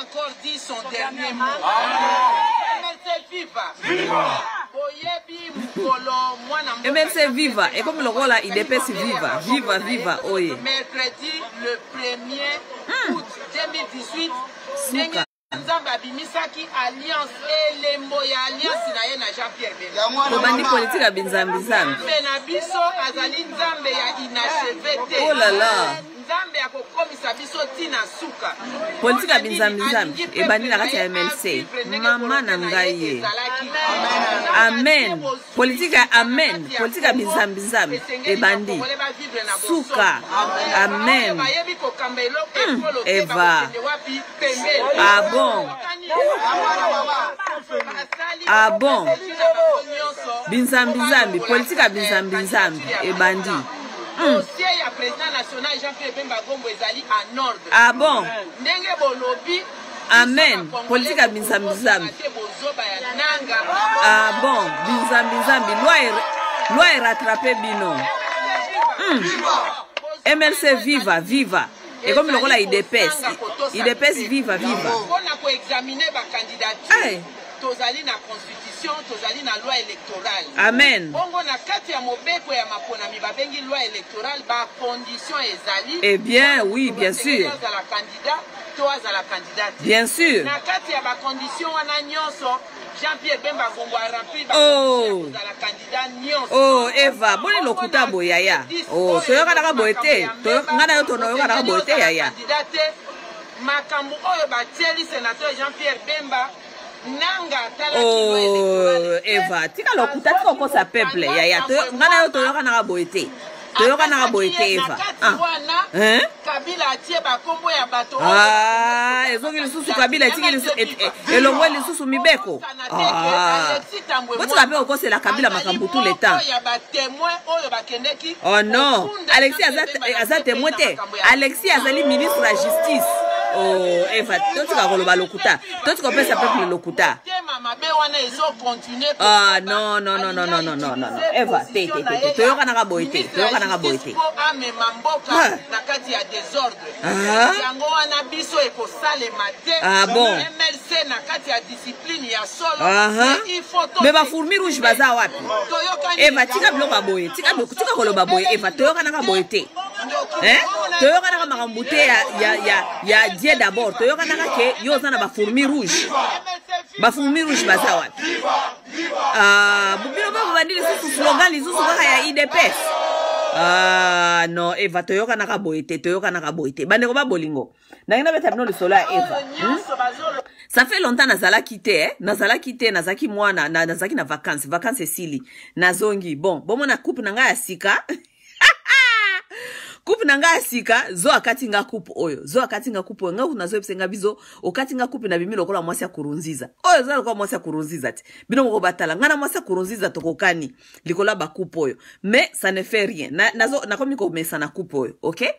encore dit son dernier mot mlc viva boyebi mokolo mwana mlc viva ekomi lokola idepesi viva viva viva oye mercredi le premier hmm. août 2018 ndenge nzambe abimisaki alliance elembo ya alliance na ye na jean pierre benoobandi politike ya binzambizambe na biso azali nzambe ya inacheve te olala oh nzambe akokomisa biso ntina suka politika binzambinzambi ebandi na kati ya mlc mama na ngai ye amen politika ya amen politika binzambinzambi ebandi suka amen hmm. eva abon abon binzambinzambi politika binzambinzambi ebandi Hmm. dossier ya président national jean pierre bemba gombo ezali en ordre ah bon ndenge bolobi amen politike ya binzambizambi ah bon binzambizambi loi erattrape bino mlc hmm. viva viva ekomi lokola idepes idepes viva viva mpona koexamine bakandidature eh. tozali na constitution tozali na loi électorale amen bongo na kati ya mobeko ya mi babengi loi électorale conditions ezali eh bien oui bien sûr azala candidat to la candidate. bien sûr na kati ya conditions wana nyonso jean-pierre bemba ngongo arempli kozala oh. candidat nyonso oh eva boni lokuta boye yaya o oh, toyokanaka boye te ngai na yo toyokanaka boye te yaya makambo oyo batieli sénateur jean-pierre bemba o oh, eva tika lokuta tika okosa peuple yaya ngai na yo toyokanaka boye te toyokanaka boye te eva ah. ah, ezongi lisusu kabila etiki elongwe lisusu mibeko botika mpe kokosela kabila makambo tout le temps oh non alexis aza témoin te alexis azali ministre ya justice eva eh, totika koloba lokuta totika opesa peuple lokuta ah non non non non non non non non eva eh, te te te te toyokanaka boye te toyokanaka boye te na kati ya desordre yango wana biso ekosalema te mlc na kati ya discipline ya solo me bafourmi rouge baza wapi eva eh, tika biloko ya boye tika koloba boye eva toyokanaka boye te eh? toyokanaka makambo te ya, ya, ya, ya die dabord toyokanaka ke yo oza na bafourmi rouge bafourmi rouge baza wapi uh, ah, bino bo bobandi lisusu slogan lisusu kaka ya idps ah, no eva toyokanaka boye te toyokanaka boye te bandeko ba bolingo nangi nabeta bino lisolo ya eva oh, hmm? ça fait longtemps nazalaki te eh? nazalaki te nazalaki mwana na, nazalaki na vacance vacance esili nazongi bon bomona coupe na ngai ya sika coupe na nga ya sika zo akati nga coupe oyo zo akati nga coupe oyo nga kuna zo ebisenga bizo okati nga coupe na bimi lokola mwasi ya kurunziza oyo zo lokola mwasi ya kurunziza ti bino moko batala nga na mwasi ya kurunziza tokokani likolo ya bacoupe oyo mais ça ne fait rien nakomi na komesana coupe oyo ok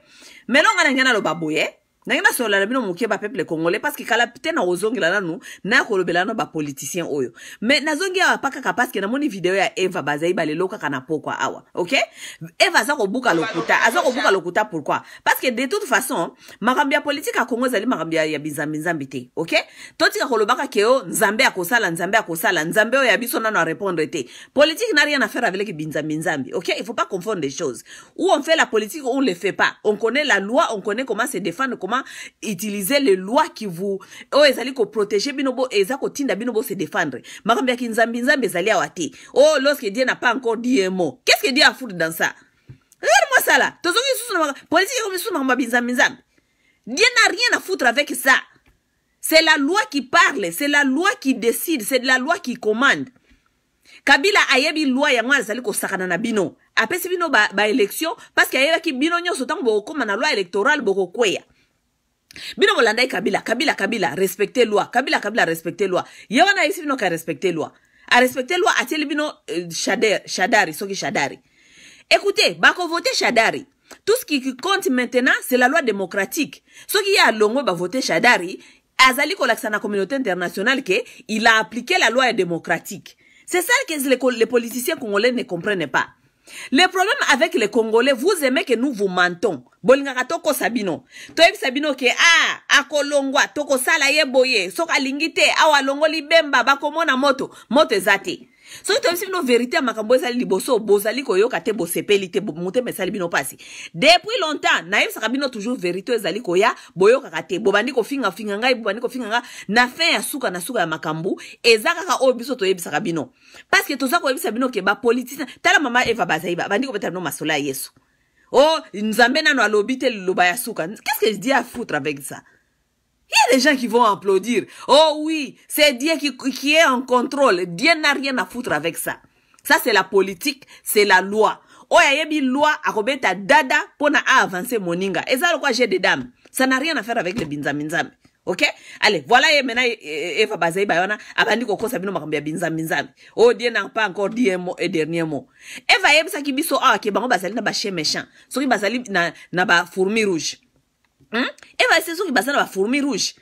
melo nga na ngai naloba boye N'a labino bino ba peuple congolais parce que kala te na kozongela nanu na kolobela ba bapoliticien oyo me nazongi ya mpa kaka na moni video ya eva bazai le leloka na pokwa awa ok eva za ko kobuka lokuta aza kobuka lokuta pourquoi? parce que de toute façon makambo ya a ya congo ya makambo ya binzambi-nzambi te ok kolo kolobaka keo nzambe akosala nzambe akosala nzambe oyo ya biso nano répondre te politique n'a rien à faire avec binzambi-nzambi ok il faut pas confondre choses ou on fait la politique ou on le fait pas on connaît la loi on connaît comment se défendre comment vraiment utiliser les lois qui vous oyo oh, ezali binobo bino bo eza tinda binobo se défendre makambo ya kinzambi nzambe ezali awa oh lorsque dieu n'a pas encore dit un mot qu'est ce que dieu a foutre dans ça regarde moi ça là tozongi lisusu politique comme lisusu makambo ya binzambi nzambe dieu n'a rien à foutre avec ça c'est la loi qui parle c'est la loi qui décide c'est la loi qui commande kabila ayebi loi yango ko sakana na bino apesi bino ba ba parce qu'ayeba ki bino nyonso boko ma na loi électorale kweya bino molanda kabila kabila kabila respecte loi kabila kabila respecte loi ye wana ayesi bino ka respecte loi respecter loi atieli bino euh, shadari soki shadari écoutez voter shadari tout ce qui compte maintenant c'est la loi démocratique a longo ba voter shadari azali kolakisa na communauté internationale ke il a appliqué la loi démocratique c'est ça que les, les politiciens congolais ne comprennent pas le problème avec les congolais vous aimez que nous vous mentons bolingaka tokosa bino toyebisa bino ke a ah, akolongwa tokosala ye boye soki alingi te awa alongoli bemba bakomona moto moto eza te soki toyebisi bino verité ya makambo ezali liboso bozali koyoka te bosepeli te motema esali bino mpasi depuis longtemps nayebisaka bino toujours verité oyo ezali koya boyokaka te bobandi kofingafinga ngai bobandi kofinga nga na fin ya suka na suka ya makambo eza kaka oyo biso toyebisaka bino parceke toza koyebisa bino ke bapolitisien tala mama eva bazali bandi kobeta bino masolo ya yesu o oh, nzambe nano alobi te liloba ya suka qu'est ce que je dis à foutre avec ça Il y a des gens qui vont applaudir. Oh oui, c'est Dieu qui, qui est en contrôle. Dieu n'a rien à foutre avec ça. Ça, c'est la politique, c'est la loi. Oh, a yebi loi akobeta dada pona avancer moninga ezal quoi, j'ai des dames. ça n'a rien à faire avec le minzami. ok Allez, voilà maintenant. eva bazai Bayona wana abandi kokosa bino Binza ya Oh Oh, na pas encore un mot, un dernier mot eva ayebisaki biso bon ah, ke bango bazali na bache méchant soki bazali na, na fourmi rouge et hmm? evayese soki baza na fourmi rouge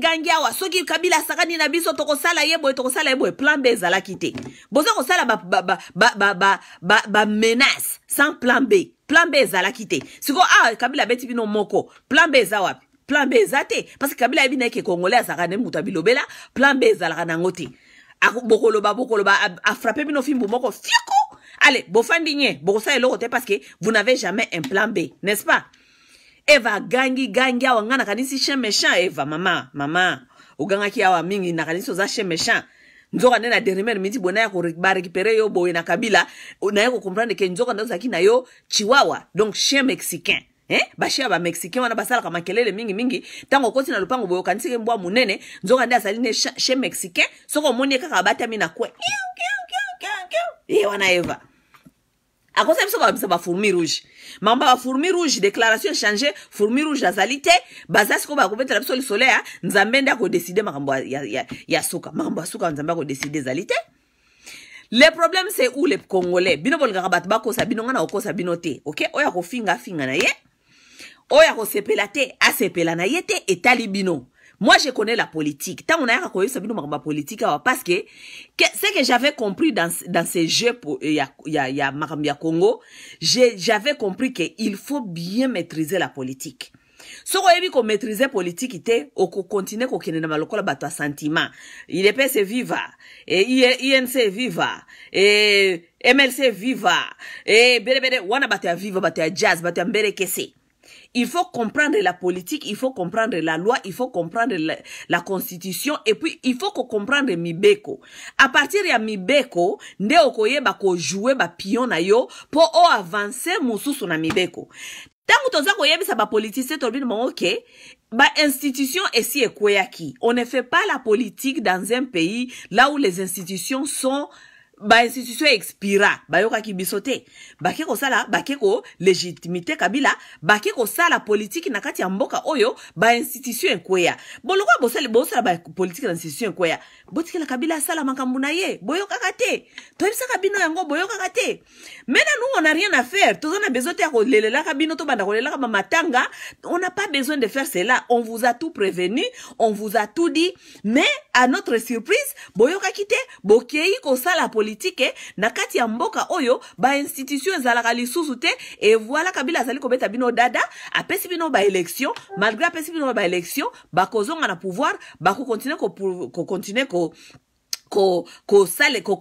gangi awa soki kabila sakani na biso toko ye boye tokosala ye boye plan b zala kite. Bozo kosala bamenace ba, ba, ba, ba, ba, ba sans plan b plan b ezalaki Si Siko ah kabila beti bino moko plan b zawa, plan b Zate. parce que kabila ayebi ke kongole a nde moto plan b Zala ezalaka nango te bokoloba a afrape bino fimbo moko fiuku ale bofandinye, bo sa eloko te parce que vous n'avez jamais un plan b n'est ce pas eva agangi gangi awa nga nakanisi chien méchant eva mama mama ogangaki awa mingi nakanisi oza chien méchant nzoka nde na derniere minute boye naya barécupere yo boye na kabila naye kocomprendre ke nzoka nde ozalaki na yo chiwawa donc chien mexicain eh? bashie ya bamexicain wana basalaka makelele mingimingi ntango okoti na lopango boye okanisiki mbwa monene nzoka nde azali ne che mexicain soki omoni ye kaka abatami na kwe ye wana eva akosali biso babisa bafourmi rouge mamba fourmi rouge déclaration changée fourmi rouge azali te baza soleil solea, nzambenda ko décide décider ya, ya, ya souka Mamba souka suka décider zalite. le problème c'est où les congolais bino bolga bato bakosa bino ngai na bino te ok ko na ye te na ye te etali moi, je connais la politique. Tant on a raconté ça, ma politique, hein, parce que, ce que j'avais compris dans, dans ces jeux, pour y y a, Congo, j'avais compris qu'il faut bien maîtriser la politique. soko qu'on politique politiki te okokontinue kokende na continue bato ya sentiment idps viva et inc viva et mlc viva e, belebele wana bato à viva bato à jazz bato ya mbelekese il faut comprendre la politique, il faut comprendre la loi, il faut comprendre la, constitution, et puis il faut comprendre mibeko. À partir de mibeko, nde qu'on jouer ba pion na yo, pour avancer mususu na mibeko. ba toza c'est bapolitisien institution ok Ba institution est. si qui on ne fait pas la politique dans un pays là où les institutions sont Ba institution expira bisote Ba keko sala ba keko légitimité kabila bake sala politique na kati ya mboka oyo bainstitution ekweya boloko ba politique na institution ekweya politique kabila sala makambo na ye kate te toyebisaka bino yango boyo kate mena nous on a rien à faire on a besoin te ya to à tobanda ka matanga. on n'a pas besoin de faire cela on vous a tout prévenu on vous a tout dit mais à notre surprise bo te ko sala politique politike na kati ya mboka oyo bainstitution ezalaka lisusu te evoila kabila azali kobeta bino dada apesi bino baelektio malgré apesi bino baelektio bakozonga na pouvoir bakokontinue kokontinue ko, ko ko ko sale ko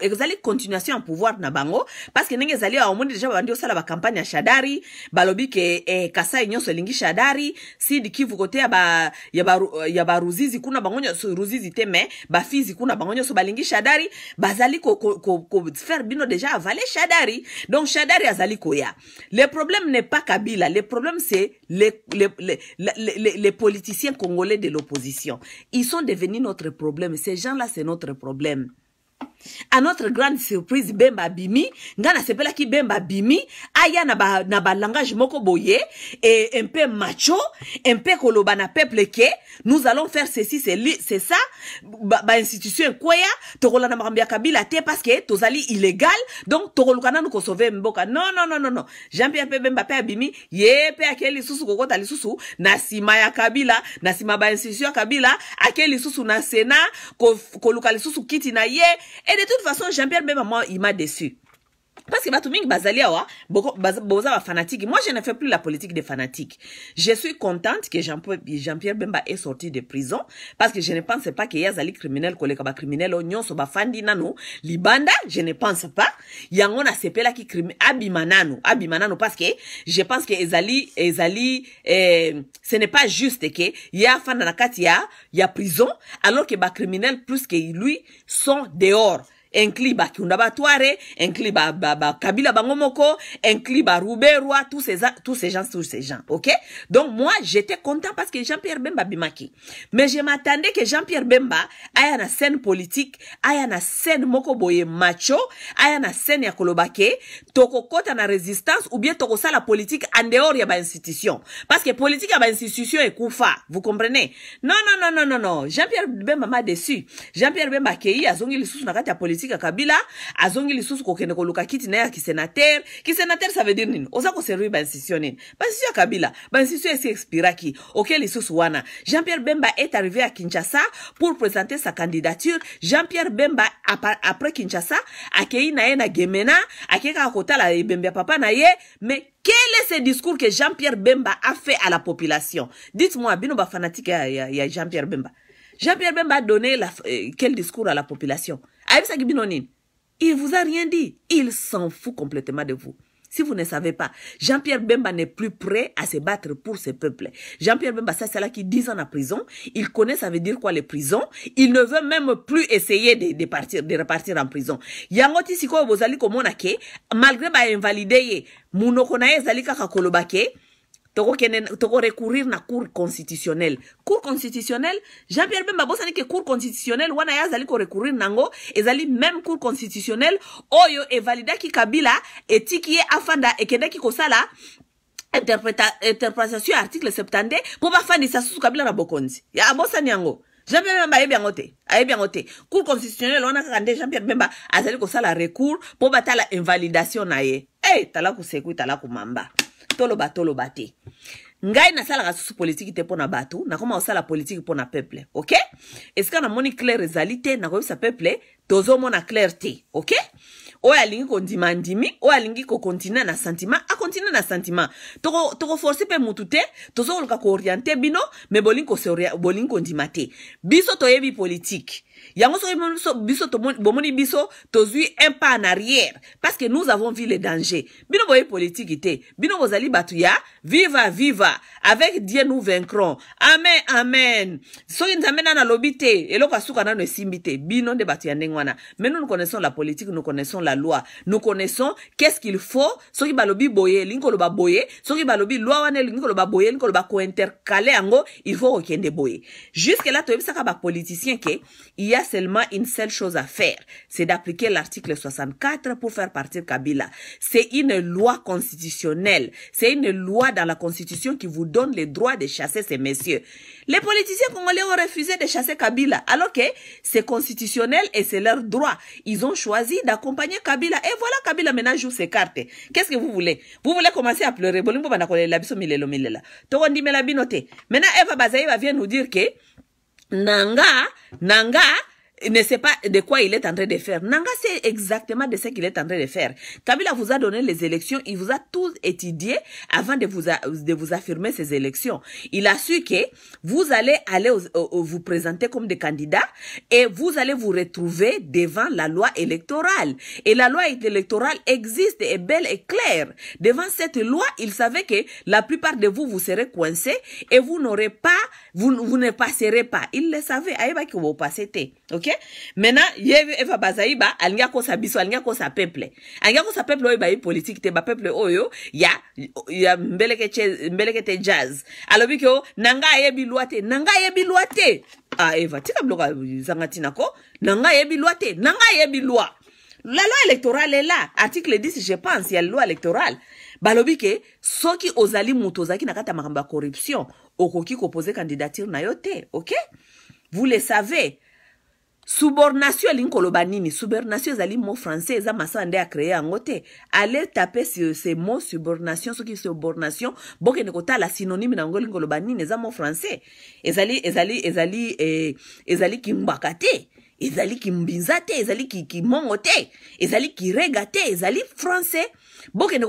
ezali continuation en pouvoir na bango que ndenge ezali awa omoni deja babandi kosala bakampagne ya shadari balobi ke eh, kasai nyonso elingi shadari sid kivu kote ya, ba, ya, ba, ya baruzizi kuna bango nyonso ruzizi teme ba fizikuna kuna bango nyonso balingi shadari bazali ko ko, ko, ko, bino deja avale shadari donc shadari azali ya le problème n'est pas kabila le problème c'est les, les, les, les, les politiciens congolais de l'opposition ils sont devenus notre problème ces gens là c'est notre problème à notre grande surprise bemba bimi sepela ki bemba bimi aya na, ba, na moko boye e, un peu macho un peu koloba peuple ke nous allons faire ceci c'est ça institution ba ya, tokola na makambo kabila te parce que tozali illégal donc tokoluka nous sauver mboka non non non, non, non. jean pierre mpe bemba mpe bimi, ye akeli susu kokota kokɔta susu na kabila na ba institution kabila akeli susu na sena koluka ko lisusu kiti ye et de toute façon, Jean-Pierre moi, il m'a déçu. Parce que bato mingi bazali fanatique. Moi, je ne fais plus la politique des fanatiques. Je suis contente que Jean-Pierre Bemba est sorti de prison parce que je ne pense pas qu'il y a des criminel criminels ba criminel oh, nyonso bafandi nano libanda, je ne pense pas. Yango na sepela ki criminel abima qui abimananou, nano parce que je pense que ezali ezali eh, ce n'est pas juste que y a na kati ya ya prison alors que ba criminels plus que lui sont dehors inclut ba Batware, inclut ba, ba, ba, Kabila Bangomoko, inclut Baruberwa, tous ces, tous ces gens, tous ces gens, ok? Donc, moi, j'étais content parce que Jean-Pierre Bemba bimaki. Mais je m'attendais que Jean-Pierre Bemba aya na scène politique, aya na scène moko boye macho, aya na scène ya kolobake, toko kota na résistance ou bien toko la politique en dehors ya ba institution. Parce que politique ya ba institution est koufa. vous comprenez? Non, non, non, non, non, non. Jean-Pierre Bemba m'a déçu. Jean-Pierre Bemba kei le sous na katia politique politique ya kabila Zongi lisusu kokende koluka kiti na ye ya kisenater kisenater ça veut dire nini oza koservir bainstitution nini Ba ya kabila bainstitution esi expiraki oke lisusu wana jean pierre bemba est arrivé à kinshasa pour présenter sa candidature jean pierre bemba après kinshasa akei na ye na gemena a à Kota, ebembe Bemba papa na ye mais Quel est ce discours que Jean-Pierre Bemba a fait à la population Dites-moi, Bino fanatique, ya, Jean-Pierre Bemba. Jean-Pierre Bemba a donné euh, quel discours à la population Aïe, Sagibinoni, il vous a rien dit. Il s'en fout complètement de vous. Si vous ne savez pas, Jean-Pierre Bemba n'est plus prêt à se battre pour ce peuple. Jean-Pierre Bemba, ça c'est là qui 10 ans en prison. Il connaît, ça veut dire quoi les prisons. Il ne veut même plus essayer de, de partir, de repartir en prison. Yangoti siko bozali ke malgré ba invalidé, Mounokonaye, Zalika Kakolobake. togo kene togo recourir na cour constitutionnel cour constitutionnel jean pierre bemba abosani ke cour constitutionnel wana ye azali korecourir nango ezali même cour constitutionnel oyo evalidaki kabila etiki ye afanda ekendaki kosala interprétation ya article 72 mpo bafandisa susu kabila na bokonzi abosani yango jean pierre bemba ayebi yango te ayebi yango te cour constitutionnel wana kaka nde jean pierre bemba azali kosala recours mpo batala invalidation na ye e eh, hey, tala kosekui tala komamba toloba toloba te ngai nasalaka susu politiki te mpo na bato nakoma kosala politiki mpo na peuple ok esika namoni claire ezali te nakoyebisa peuple tozomona claire te ok oyo alingi Ou o oyo ko kontina na sentiment kontina na sentiment pe pe mutu te ko oriente bino me bolingi kondima dimate. biso yebi politique. yango so biso moni biso tozwi un pas en arrière parce que nous avons vu les dangers. bino boye politique ite, bino bozali batuya, viva viva avec dieu nous vaincrons amen amen So nzambe nani lobite. Eloka eloko asuka nano esimbi bino de batuya nengwana. mais nous nous connaissons la politique nous connaissons la loi. Nous connaissons qu'est-ce qu'il faut. Ce balobi boye, boye. balobi loi boye, ango, il faut boye. Jusque là, toi, ça politicien que, il y a seulement une seule chose à faire. C'est d'appliquer l'article 64 pour faire partir Kabila. C'est une loi constitutionnelle. C'est une loi dans la constitution qui vous donne le droit de chasser ces messieurs. Les politiciens congolais ont refusé de chasser Kabila, alors que c'est constitutionnel et c'est leur droit. Ils ont choisi d'accompagner Kabila. Et voilà, Kabila maintenant joue ses cartes. Qu'est-ce que vous voulez Vous voulez commencer à pleurer. Maintenant, Eva Bazaï va nous dire que Nanga, Nanga, il ne sait pas de quoi il est en train de faire. Nanga sait exactement de ce qu'il est en train de faire. Kabila vous a donné les élections, il vous a tous étudié avant de vous, de vous affirmer ces élections. Il a su que vous allez aller vous présenter comme des candidats et vous allez vous retrouver devant la loi électorale. Et la loi électorale existe, est belle et claire. Devant cette loi, il savait que la plupart de vous, vous serez coincés et vous n'aurez pas, vous, ne passerez pas. Il le savait. vous ok maintenant ye eva bazali ba ko sa biso ko sa peuple ko sa peuple oyo bayebi politique te peuple oyo ya, ya mbeleke, mbeleke te jazz alobi ke o n'anga yebi ayebi te n'anga yebi loi te ah, eva tika biloko ezanga nako ko yebi nga ayebi te n'anga yebi loi la loi électorale est là article 10 je pense y la loi électorale balobi ke soki ozali muto ozalaki na kati ya corruption okoki poser candidature na yote, ok vous le savez subordination elingi koloba nini subordination ezali mot français eza masala nde acreye yango te ale tape se, se mot subordination soki subordination bokende kotala synonyme na yango elingi koloba nini eza mot français ezali ezali ezali eh, ezali kimbwaka te ezali kimbinza te ezali kimongo te ezali kirega te ezali français bokende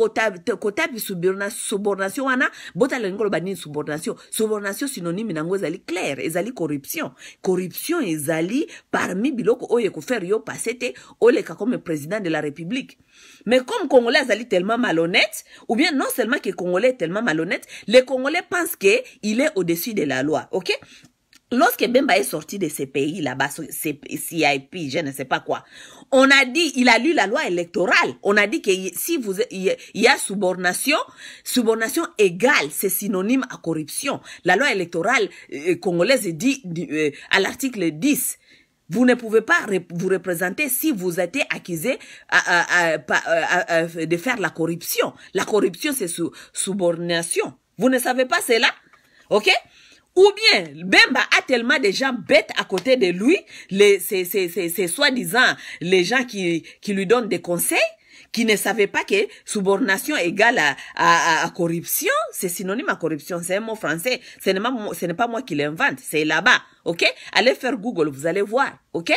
kotapi subornation. wana bota lingi koloba nini subordination Subornation, synonyme nango ezali claire ezali corruption corruption ezali parmi biloko fait, faire yo pase te oleka comme président de la république mais comme congolais est tellement malhonnête ou bien non seulement que congolais est tellement malhonnête les congolais pensent que il est au-dessus de la loi ok Lorsque Bemba est sorti de ces pays là-bas, CIP, je ne sais pas quoi, on a dit, il a lu la loi électorale. On a dit que si vous, il y a subornation, subornation égale, c'est synonyme à corruption. La loi électorale euh, congolaise dit euh, à l'article 10, vous ne pouvez pas vous représenter si vous êtes accusé euh, de faire la corruption. La corruption, c'est sous, subornation. Vous ne savez pas cela? OK? Ou bien, Bemba a tellement de gens bêtes à côté de lui, les, c'est, c'est, c'est, soi-disant les gens qui, qui lui donnent des conseils, qui ne savait pas que subornation égale à, corruption, c'est synonyme à corruption, c'est un mot français. Ce n'est pas, moi qui l'invente, c'est là-bas, ok Allez faire Google, vous allez voir, ok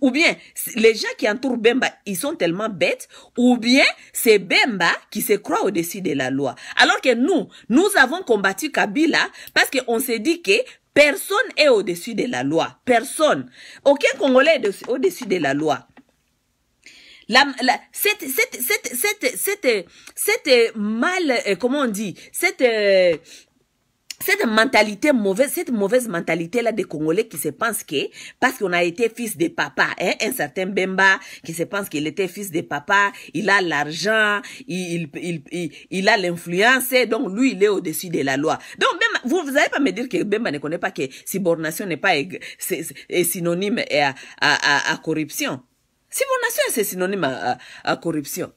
Ou bien, les gens qui entourent Bemba, ils sont tellement bêtes, ou bien c'est Bemba qui se croit au-dessus de la loi. Alors que nous, nous avons combattu Kabila parce qu'on s'est dit que personne est au-dessus de la loi. Personne. Aucun Congolais est au-dessus de la loi. La, cette, mal, euh, comment on dit, cette, euh, cette mentalité mauvaise, cette mauvaise mentalité-là des Congolais qui se pensent que, parce qu'on a été fils de papa, hein, un certain Bemba qui se pense qu'il était fils de papa, il a l'argent, il, il, a l'influence, donc lui, il est au-dessus de la loi. Donc, même, vous n'allez pas me dire que Bemba ne connaît pas que subornation n'est pas euh, est, synonyme à, à, à corruption. Subornation, c'est synonyme à, à, à, corruption.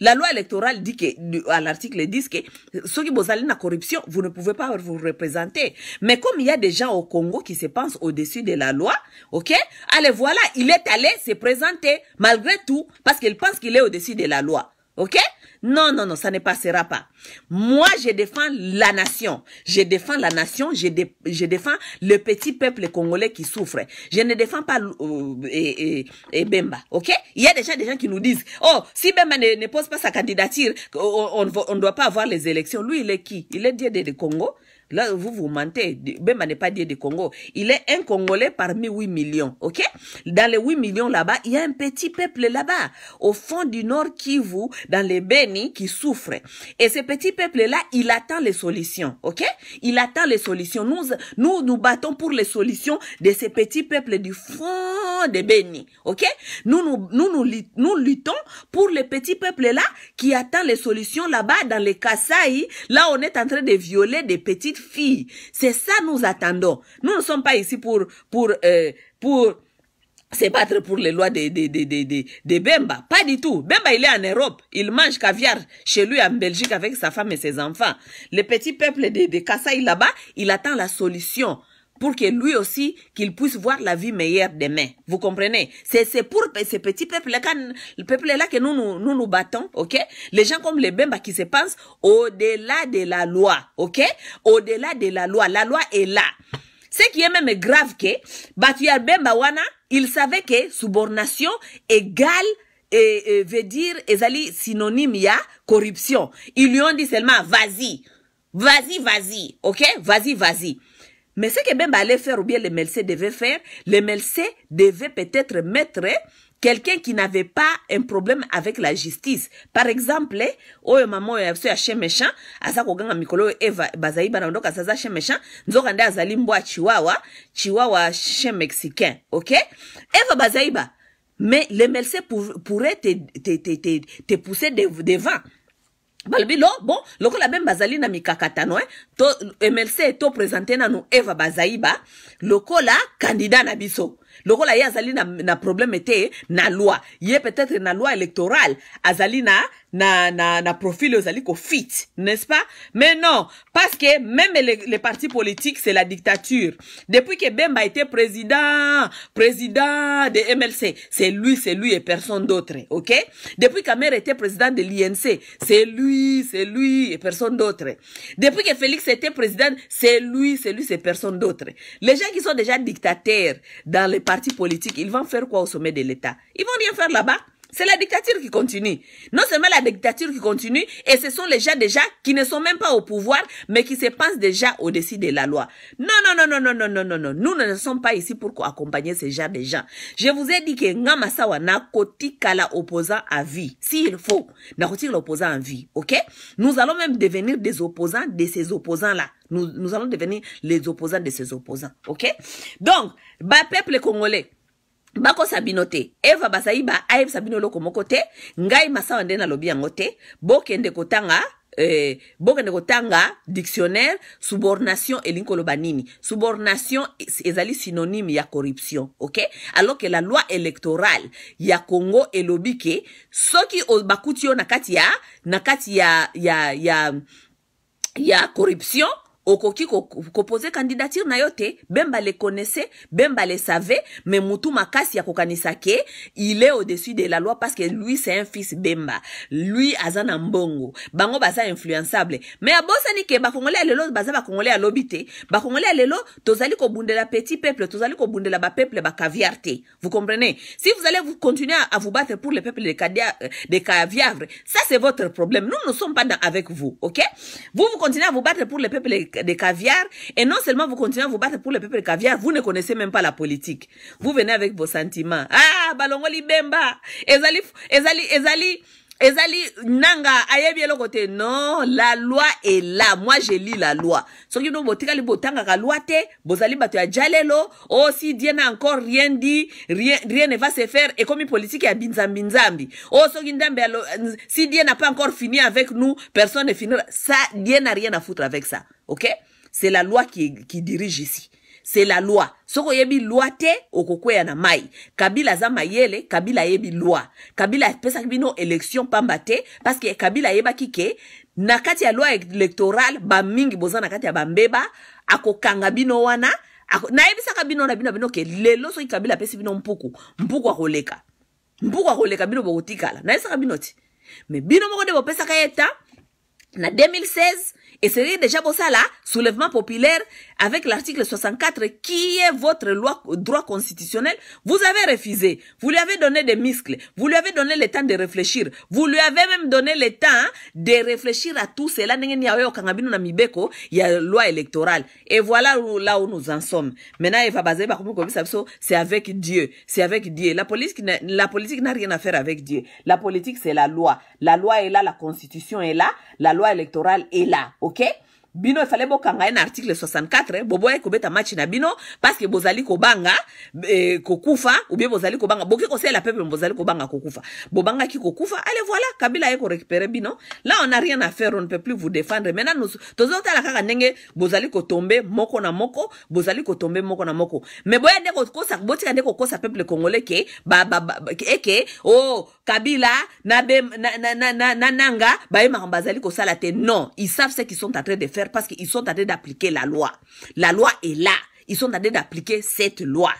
La loi électorale dit que, à l'article 10, que ceux qui vous la corruption, vous ne pouvez pas vous représenter. Mais comme il y a des gens au Congo qui se pensent au-dessus de la loi, ok? Allez, voilà, il est allé se présenter, malgré tout, parce qu'il pense qu'il est au-dessus de la loi. Ok? Non, non, non, ça ne passera pas. Moi, je défends la nation. Je défends la nation, je, défends le petit peuple congolais qui souffre. Je ne défends pas euh, Bemba, ok Il y a déjà des gens qui nous disent, oh, si Bemba ne, ne pose pas sa candidature, on ne doit pas avoir les élections. Lui, il est qui Il est Dieu de Congo Là, vous vous mentez. Bemba n'est pas dire du Congo. Il est un Congolais parmi 8 millions, ok Dans les 8 millions là-bas, il y a un petit peuple là-bas, au fond du Nord Kivu, dans les Beni, qui souffre. Et ce petit peuple-là, il attend les solutions, ok Il attend les solutions. Nous, nous, nous battons pour les solutions de ces petits peuples du fond des Beni, ok nous nous, nous, nous, luttons pour les petits peuples-là qui attend les solutions là-bas dans les Kassai. Là, on est en train de violer des petits c'est ça nous attendons. Nous ne sommes pas ici pour, pour, euh, pour se battre pour les lois de, de, de, de, Bemba. Pas du tout. Bemba, il est en Europe. Il mange caviar chez lui en Belgique avec sa femme et ses enfants. Le petit peuple de, de Kassai là-bas, il attend la solution pour que lui aussi, qu'il puisse voir la vie meilleure demain. Vous comprenez C'est pour ces petits peuple-là le peuple là que nous nous, nous battons, ok Les gens comme les Bemba qui se pensent au-delà de la loi, ok Au-delà de la loi, la loi est là. Ce qui est même grave que Batuyar Bemba Wana, il savait que subornation égale et, veut dire ezali synonyme ya corruption. Ils lui ont dit seulement vas-y, vas-y, vas-y, ok Vas-y, vas-y. Mais ce que même allait faire ou bien le MLC devait faire, le MLC devait peut-être mettre quelqu'un qui n'avait pas un problème avec la justice. Par exemple, oh maman, il ya so un chien méchant, Asa koganga mikolo Eva bazai bana ndoka sa chien méchant, nzoka nda à Zalimboa, chihuahua, chihuahua chien mexicain, OK? Eva bazaiba. Mais le MLC pourrait te, te, te, te, te pousser devant. balobi lo bon lokola be bazali na mikakatano eh, to mlc topresente nanu eva bazaiba lokola kandida na biso y a azali na, na problème était na loi a peut-être na loi électorale azali na, na, na, na profil oyo fit n'est-ce pas mais non parce que même les, partis politiques c'est la dictature depuis que bemba était président président de mlc c'est lui c'est lui et personne d'autre ok depuis qu'Amer était président de l'inc c'est lui c'est lui et personne d'autre depuis que félix était président c'est lui c'est lui c'est personne d'autre les gens qui sont déjà dictateurs dans les Parti politiques, ils vont faire quoi au sommet de l'État Ils vont rien faire là-bas. C'est la dictature qui continue. Non seulement la dictature qui continue, et ce sont les gens déjà qui ne sont même pas au pouvoir, mais qui se pensent déjà au-dessus de la loi. Non, non, non, non, non, non, non, non, non. Nous ne sommes pas ici pour accompagner ces gens de gens. Je vous ai dit que Ngamasawa n'a kala opposant à vie. S'il faut, n'a l'opposant en vie. OK? Nous allons même devenir des opposants de ces opposants-là. Nous, nous allons devenir les opposants de ces opposants. OK? Donc, bah, peuple congolais, bakosa bino te eva bazali baayebisa bino eloko moko te ngai masawa nde nalobi yango te bokende kotanga Eh, bokende kotanga dictionnaire subordination elingi koloba nini subordination ezali synonyme ya corruption ok alors ke la loi électorale ya congo elobi ke soki bakuti yo na kati ya na kati ya ya ya ya corruption okoki kopose candidature na candidature bemba le connaissait bemba le savait mais mutu makasi ya kokanisa ke il est au-dessus de la loi parce que lui c'est un fils bemba lui a na mbongo bango baza influençable mais abosani ke bakongole lelo baza bakongole l'obite, te bakongole lelo tozali bundela petit peuple tozali ba peuple ba te vous comprenez si vous allez vous continuer à vous battre pour le peuple de cadia, euh, ça c'est votre problème nous ne sommes pas avec vous ok vous vous continuez à vous battre pour le peuple de caviar. Et non seulement vous continuez à vous battre pour le peuple de caviar, vous ne connaissez même pas la politique. Vous venez avec vos sentiments. Ah, balongoli bemba. Ezali, ezali, ezali. ezali nanga bien le côté non la loi est là moi je lis la loi ka loi te bozali bato ya jalelo oh si dieu na encore rien dit rien, rien ne va se faire et comme une politique ya binzambinzambi a oh, soki ndambe si dieu na pas encore fini avec nous personne ne finira ça dieu na rien à foutre avec ça ok c'est la loi qui, qui dirige ici c'est la loi soko oyebi lwa te okokweya na mai kabila aza mayele kabila ayebi lwa kabila apesaki bino élection pamba te parce que kabila ayebaki ke na kati ya loi électorale bamingi boza na kati ya bambeba akokanga bino wana nayebisaka bino na bino ya bino ke lelo soki kabila apesi bino mpuku mpuku akoleka mpuku akoleka bino bokotikala nayebisaka bino ti me bino moko nde bopesaka ye ta na 2016 Et c'est déjà pour ça là, soulèvement populaire avec l'article 64 qui est votre loi, droit constitutionnel, vous avez refusé. Vous lui avez donné des muscles. Vous lui avez donné le temps de réfléchir. Vous lui avez même donné le temps de réfléchir à tout cela. Il y a loi électorale. Et voilà où, là où nous en sommes. Maintenant, il va baser c'est avec Dieu. C'est avec Dieu. La politique, la politique n'a rien à faire avec Dieu. La politique, c'est la loi. La loi est là, la constitution est là, la loi électorale est là. OK? bino efale bokanga ye na article 64 boboya kobeta match na bino parceke bozali kobanga eh, kokufa ubie bozali kobanga boki kosalela pepe bozali kobanga kokufa bobangaki kokufa ale voilà kabila aye korecupere bino là on a rien à faire on ne peut plus vous défendre maintenant nous tozotala kaka ndenge bozali kotombe moko na moko bozali kotombe moko na moko me boya nde kokosa botika nde kokosa peuple congolais ke ba, ba, ba, eke o oh, kabila na, be, na, na, na, na, na nanga bayemaka bazali kosala te non ils savent ce qu'ils sont en train de faire parce qu'ils sont en train d'appliquer la loi. La loi est là. Ils sont en train d'appliquer cette loi.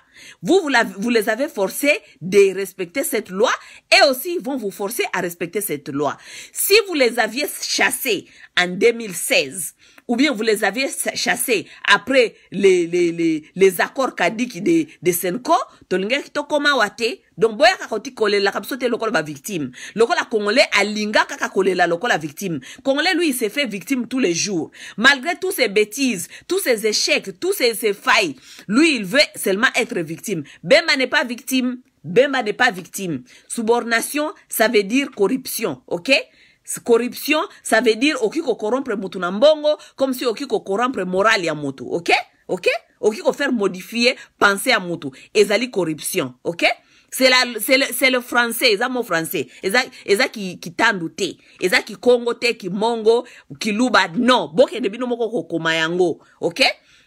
Vous, vous, vous, les avez forcés de respecter cette loi et aussi ils vont vous forcer à respecter cette loi. Si vous les aviez chassés en 2016, ou bien vous les aviez chassés après les, les, les, les accords kadiki de, de Senko, tolingaki tokoma wate, donc là, comme kolela kabiso te lokola la victime. la congolais alinga kaka kolela la victime. Congolais lui il s'est fait victime tous les jours. Malgré tous ses bêtises, tous ses échecs, tous ses, failles, lui il veut seulement être victime. Bemba n'est pas victime, Bemba n'est pas victime. Subornation, ça veut dire corruption, ok? corruption ça veut dire okiko corrompre mutu na comme si okiko corrompre morale ya mutu ok ok okiko faire modifier pensée à mutu ezali corruption ok c'est le, le français eza mo français Ezali eza qui ki te qui qui te qui kiluba non debi qui moko kokoma yango ok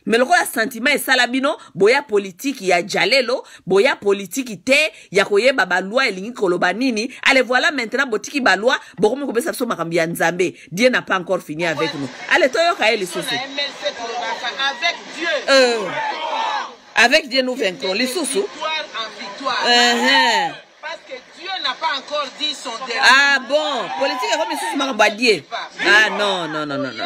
me lokola sentiment la bino boya politiki ya jalelo boya politiki te ya Baba loi elingi koloba nini Allez, voilà maintenant botiki balwa bokomi kopesa biso makambo ya nzambe Dieu n'a pas encore fini avec nous ale toyoka ye les euh, avec dieu nous vaincrons Les uh uh-huh. Parce que Dieu n'a pas encore dit son dernier. Ah bon, politique comme ça, Dieu. Ah non, non, non, non, non.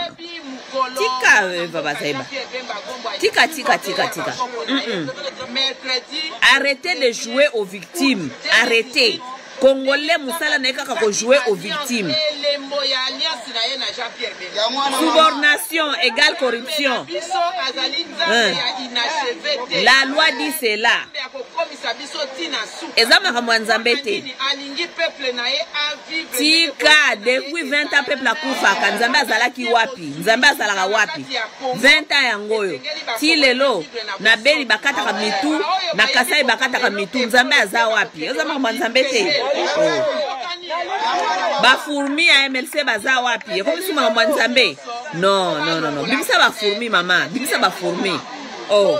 Arrêtez de jouer aux victimes. Arrêtez. congolais mosala na ye kaka kojoue aux victimes subordination égale corruption la loi dit cela eza makambo ya nzambe te tika depuis 20 ans peuple akufaka nzambe azalaki wapi nzambe azalaka wapi 20 ans yango oyo ti lelo na beni bakataka mitu na kasai bakataka mitu nzambe aza wapi eza makambo ya nzambe te Eh. bafourmi ya mlc baza wapi ekomi su makambo oh. ya nzambe non non non non bimisa bafourmi mama bimisa bafourmi oh.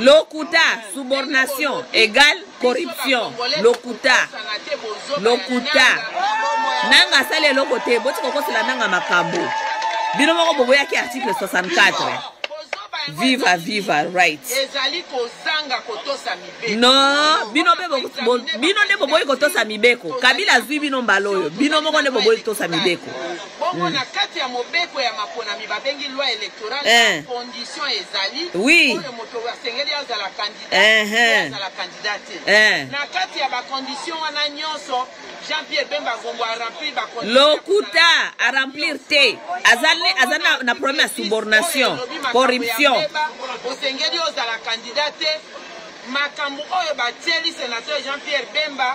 lokuta subordination égale corruption lokuta lokuta nanga asali eloko te botika okosela nanga makambo bino moko boboyaki article 64 vivre vivre right ezali kozanga kotosa mibeko non bino mpe bino nde boboyi kotosa mibeko kabila azwi bino mbala oyo bino moko nde boboyi kotosa mibeko bongo mm. na kati ya mobeko ya maponami babengi loi électorale eh. condition ezali oui oyo moto asengeli azala kandidaazala eh, eh. kandida te na kati ya bakondition wana nyonso jean pierre bemba ngongo aremplir lokuta aremplir te aza na problème ya subordination corruption oyeba osengeli ozala kandida te makambo oyo batieli senateur jean pierre bemba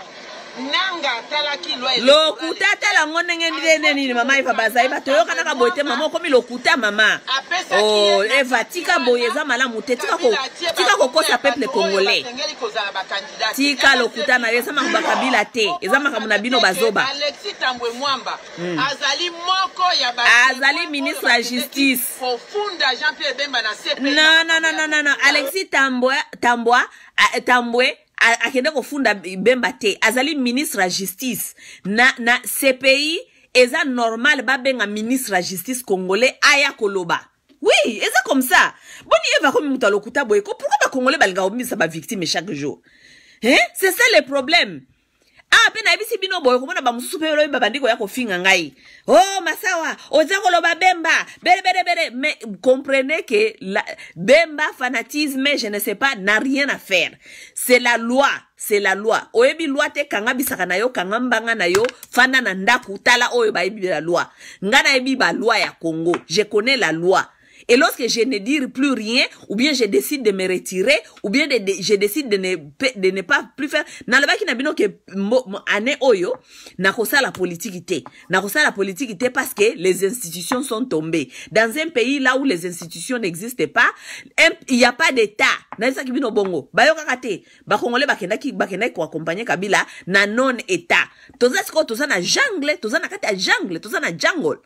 lokuta tala ngo ndenge ndenge nini mama eva bazali bato oyokanaka boye te mama okomi lokuta mama o oh, eva tika boye eza malamu te tika kokosa peuple congolais tika lokuta na ye eza makambo bakabila te eza makambo na bino bazoba hmm. azali ministre ya justice nanananana alexis tambwe tambwe akende funda bemba te azali ministre la justice na, na cpi eza normal babenga ministre ya justice congolais aya koloba oui eza comme ça boni comme bakomi moto Pourquoi pourquoi Congolais congolais balinga ba victimes chaque jour hein? c'est ça le problème ah mpe nayebisi bino boye komona bamosusu mpe lobi babandiko ya kofinga ngai o oh, masawa oza koloba bemba belebelebele mais comprenez que la, bemba fanatisme je ne sais pas na rien à faire c'est la loi c'est la loi oyebi lwi te kanga bisaka na yo kanga mbanga na yo fanda na ndako tala oyo bayebi la loi ngai nayebi balwi ya congo je connais la loi Et lorsque je ne dis plus rien, ou bien je décide de me retirer, ou bien je décide de ne, de ne pas plus faire, nalobaki na bino ke ane oyo, la politique te. la politique était parce que les institutions sont tombées. Dans un pays là où les institutions n'existent pas, il n'y a pas d'État. Naisaki kibino bongo. Bayoka kate. Bakongole bakendaki, bakendaki qui accompagner kabila na non-État. Toza siko, toza na jungle, toza na kate jungle, toza na jungle.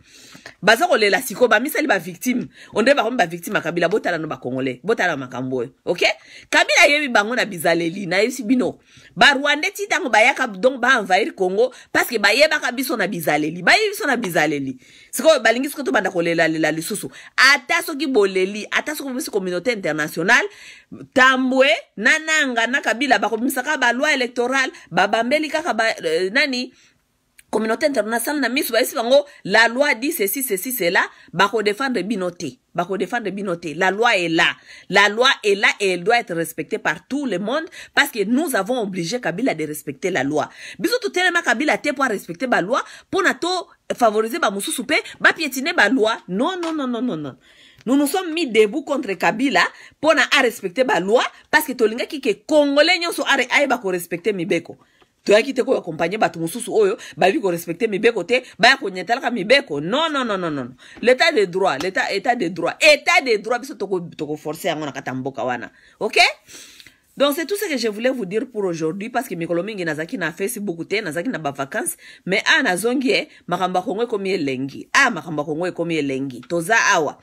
Baza kolela siko, bamisali ba victime. nde bakomi bavictime ya kabila botala no bacongolais botala makambo oyo ok kabila ayebi bango na bizaleli nayebisi bino barwande ti ntango bayaka donc baenvahir congo parceke bayebaka biso na bizaleli bayebi biso na bizaleli sikoyo balingi siko tobanda kolelalela lisusu ata soki boleli ata soki bomisi communauté internationale tambwe na nanga na kabila bakobimisaka baloi électorale babambeli kaka ba, euh, nani communauté internationale na miso la loi dit ceci ceci cela défend défendre Bah, ko défendre binoté la loi est là la loi est là et elle doit être respectée par tout le monde parce que nous avons obligé kabila de respecter la loi biso tellement kabila pour nato favoriser bah Moussou favoriser bah piétiner la loi non non non non non non Nous nous sommes mis debout contre Kabila pour à respecter la loi parce que qui ke congolais nyonso are aiba ko respecter mibeko. toyaki te koakompagne bato mosusu oyo bayebi korespecte mibeko te baya konyetalaka mibeko non non non non non l'état de droit l'état état de droit état de droit biso tokoforce yango na kati ya mboka wana ok donc c'est tout ce que je voulais vous dire pour aujourd'hui parce que mikolo mingi nazalaki na facebook te nazalaki na bavacance mais a ah, nazongi e makambo ya kongo ekomi elengi a ah, makambo ya kongo ekomi elengi toza awa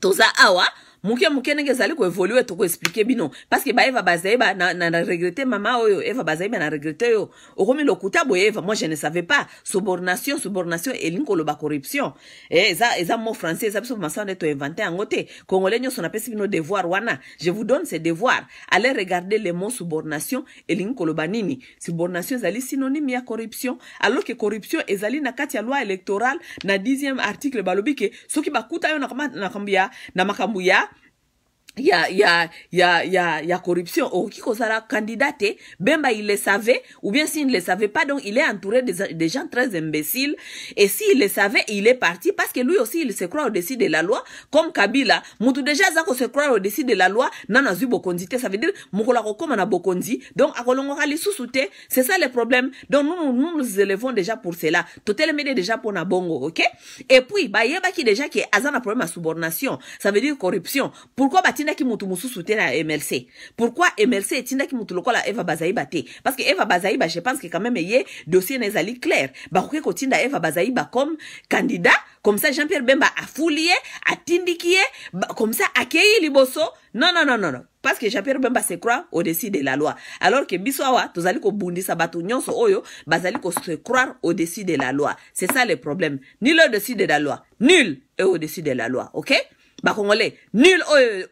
toza awa moke ko evolue ezali koevolue tokoexplike bino parceke ba Eva na, na, na regrete mama oyo eva bazayeba na regrete oyo okomi lokuta boye eva moi je ne savais pas subornation subornation et koloba corruption e, eza, za mo français eza biso masao nde toinvente yango te congolais son napesi bino devoir wana je vous donne ce devoir allez regarder le mot subornation et koloba nini subornation zali synonyme ya corruption alors que corruption ezali na katia loi électorale na 10e article balobi ke soki kouta yo na makambo ya ya ya ya ya ya corruption oh, qu'on sera candidat ben bah il le savait ou bien s'il ne le savait pas donc il est entouré de, de gens très imbéciles et s'il le savait il est parti parce que lui aussi il se croit au-dessus de la loi comme kabila mutu déjà, ça se croit au-dessus de la loi Nana Zu bokonzi ça veut dire mokolo kokoma na bokondi. donc akolongoka li te c'est ça le problème donc nous, nous nous élevons déjà pour cela totelemede déjà pour na bongo ok et puis qui déjà qui aza un problème à subornation. ça veut dire corruption pourquoi batina tindaki motu mosusu te et mlc pourquoi mlc ki motu lokola eva bazaiba te parce que eva bazaiba je pense que quand même ye dossier bah ezali Bah ko Tinda eva bazaiba comme candidat comme ça jean pierre bemba a ye a tindikié? comme ça akeyi liboso non non non non, non. parce que jean pierre bemba se croit au-dessus de la loi alors que biso awa ko bundisa bato nyonso oyo bazali se croire au-dessus de la loi c'est ça le problème nul au-dessus de la loi nul est au-dessus de la loi ok bah, Congolais, nul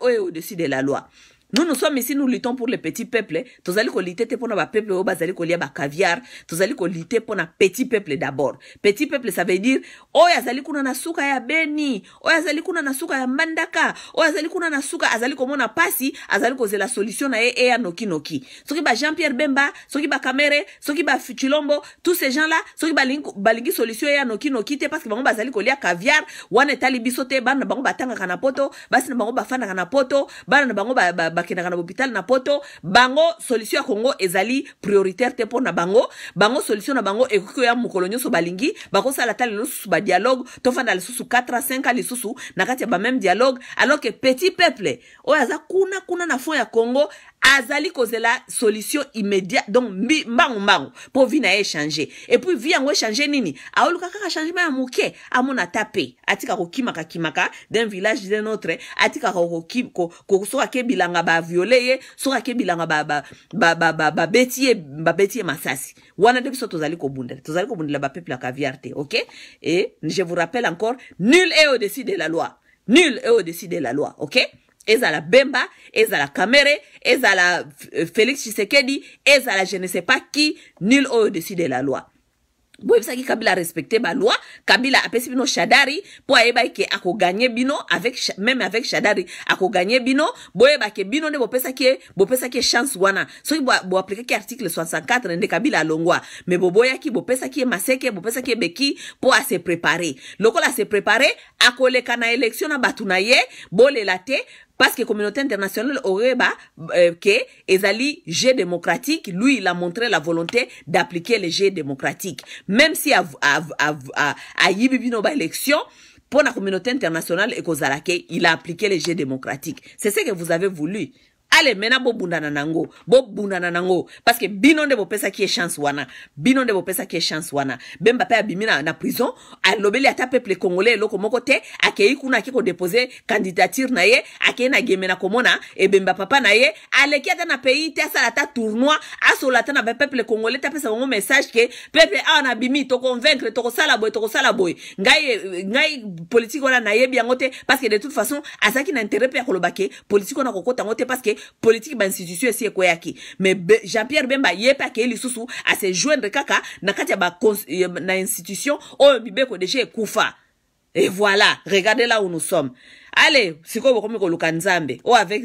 au, au, au-dessus de la loi. Nous, nous sommes ici, nous luttons pour les petits peuples. Tozali kolite pour pour ba peuple ou bazali kolia ba caviar. Tozali pour nos petit peuple d'abord. Petit peuple, ça veut dire, oya azali kuna na suka ya beni. Oya azali kuna na ya mandaka. Oya azali kuna na suka, azali komona pasi, azali la solution na ye e ya noki noki. qui ba Jean-Pierre Bemba, qui ba Kamere, qui ba Futilombo, tous ces gens-là, qui ba balingi solution ya noki noki te parce que bango bazali kolia caviar, wana etali biso sauté, bana bango batanga kana poto, na bango bafanda kana poto, bana na bango ba, ba bakendaka na hôpital na poto bango solution ya kongo ezali prioritaire te mpo na bango bango solution na bango ekoki oya mokolo nyonso balingi bakosala ta lelo lisusu badialogue tofanda lisusu 4 a 5 lisusu na kati ya bameme dialogue alors ke petit peuple oyo aza kuna kuna na fond ya kongo azali kozela solution immédiate donc mi mbangu mbangu pour vina na Et puis epuis vi a changé nini aoluka kaka changement ya muke amona atika mpe kimaka, kimaka d'un village d'un autre atika soki ba ba ba ba ba ba ba ba ye masasi wana ko biso tozali ko ko la ba peuple ka te ok et je vous rappelle encore nul est au-dessus de la loi nul est au-dessus de la loi ok la bemba ezala kamere ezala euh, félix tshisekedi la je ne sais pas qui nul oyo dessus de la loi boyebisaki kabila respecte loi, kabila apesi bino shadari mpo ayeba eke akoganye bino avec, même avec shadari akoganye bino boyebake bino nde bopesaki ye bopesaki que chance wana soki boaplikaki bo article 64 nde kabila alongwa me boboyaki bopesaki ye maseke bopesaki ye beki se ase prépare lokola se prépare akoleka na élection na bato na ye bolela te parce que communauté internationale aurait bah que ezali démocratique lui il a montré la volonté d'appliquer les jeux démocratiques même si à à à à yibibino ba élection pour la communauté internationale et il a appliqué les jeux démocratiques c'est ce que vous avez voulu ale mena bobundana nango bobundana nango parceke bino nde bopesaki ye chance wana bino nde bopesaki ye chance wana bemba mpe abimi na, na prison alobeli ata peuple congolais eloko moko te akei kuna akei kodepose candidature na ye akei na geme na komona ebemba papa na ye aleki ata na pays te asala ata tournoi asola ata na bapeuple congolais te apesa bango message ke peuple awa na bimi toconvaincre tokosala boye tokosala boye ngai ngai politike wana nayebi yango te parceke de toute façon azalaki na intere mpe ya koloba ke politike wana kokota yango te parceke politique bah, institution si y'a quoi mais Jean-Pierre Bemba que pas à se joindre kaka na katia ya ba na euh, institution o oh, bibeko déjà koufa. et voilà regardez là où nous sommes allez quoi vos ko Lukanzambe. o avec